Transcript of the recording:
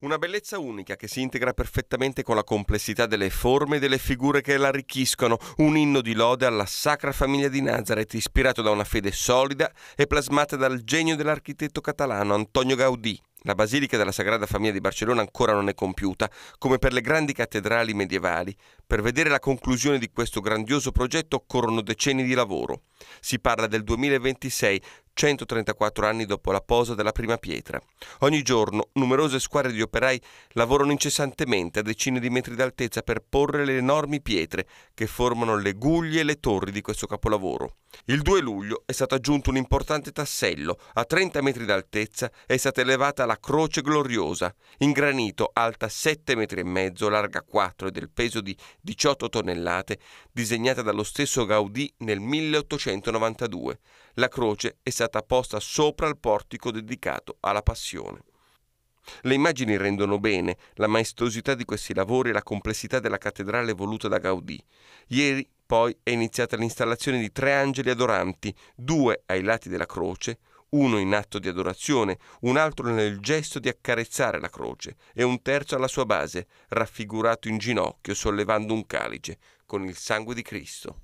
Una bellezza unica che si integra perfettamente con la complessità delle forme e delle figure che la arricchiscono, un inno di lode alla sacra famiglia di Nazareth, ispirato da una fede solida e plasmata dal genio dell'architetto catalano Antonio Gaudì. La Basilica della Sagrada Famiglia di Barcellona ancora non è compiuta, come per le grandi cattedrali medievali. Per vedere la conclusione di questo grandioso progetto occorrono decenni di lavoro. Si parla del 2026, 134 anni dopo la posa della prima pietra. Ogni giorno numerose squadre di operai lavorano incessantemente a decine di metri d'altezza per porre le enormi pietre che formano le guglie e le torri di questo capolavoro. Il 2 luglio è stato aggiunto un importante tassello. A 30 metri d'altezza è stata elevata la Croce Gloriosa, in granito alta 7 metri, e mezzo, larga 4 e del peso di 18 tonnellate, disegnata dallo stesso Gaudì nel 1892. La croce è stata posta sopra il portico dedicato alla passione. Le immagini rendono bene la maestosità di questi lavori e la complessità della cattedrale voluta da Gaudì. Ieri poi è iniziata l'installazione di tre angeli adoranti, due ai lati della croce, uno in atto di adorazione, un altro nel gesto di accarezzare la croce e un terzo alla sua base, raffigurato in ginocchio sollevando un calice con il sangue di Cristo.